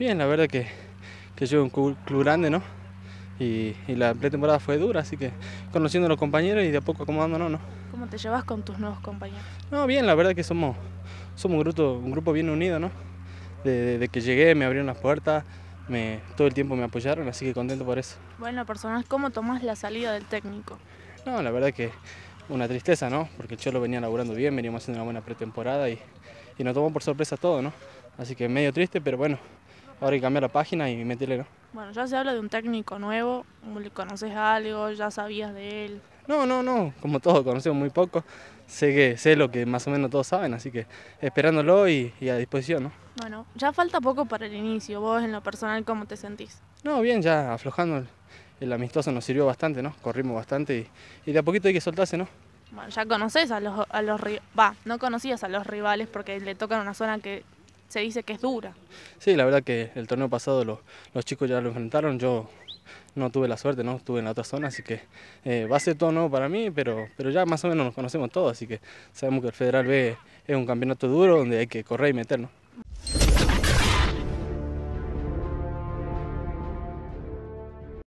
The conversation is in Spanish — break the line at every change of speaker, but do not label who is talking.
Bien, la verdad que, que soy un club, grande, ¿no? Y, la pretemporada fue dura, así que conociendo a los compañeros y de a poco acomodándonos, ¿no?
¿Cómo te llevas con tus nuevos compañeros?
No, bien, la verdad que somos, somos un, grupo, bien unido, ¿no? Desde que llegué me abrieron las puertas, me, todo el tiempo me apoyaron, así que contento por eso.
Bueno, personal, ¿cómo tomás la salida del técnico?
No, la verdad que una tristeza, ¿no? Porque el Cholo venía laburando bien, veníamos haciendo una buena pretemporada y, y nos tomó por sorpresa todo, ¿no? Así que medio triste, pero bueno, Ahora hay cambiar la página y meterle.
Bueno, ya se habla de un técnico nuevo, conoces algo, ya sabías de él.
No, no, no, como todos conocemos muy poco, sé que sé lo que más o menos todos saben, así que esperándolo y, a disposición, ¿no?
Bueno, ya falta poco para el inicio, vos en lo personal, ¿cómo te sentís?
No, bien, ya aflojando, el, amistoso nos sirvió bastante, ¿no? Corrimos bastante y, de a poquito hay que soltarse, ¿no?
Bueno, ya conoces a los, a los va, no conocías a los rivales porque le tocan una zona que se dice que es dura.
Sí, la verdad que el torneo pasado los, chicos ya lo enfrentaron, yo no tuve la suerte, no estuve en la otra zona, así que eh, va a ser todo nuevo para mí, pero, pero ya más o menos nos conocemos todos, así que sabemos que el Federal B es un campeonato duro donde hay que correr y meternos.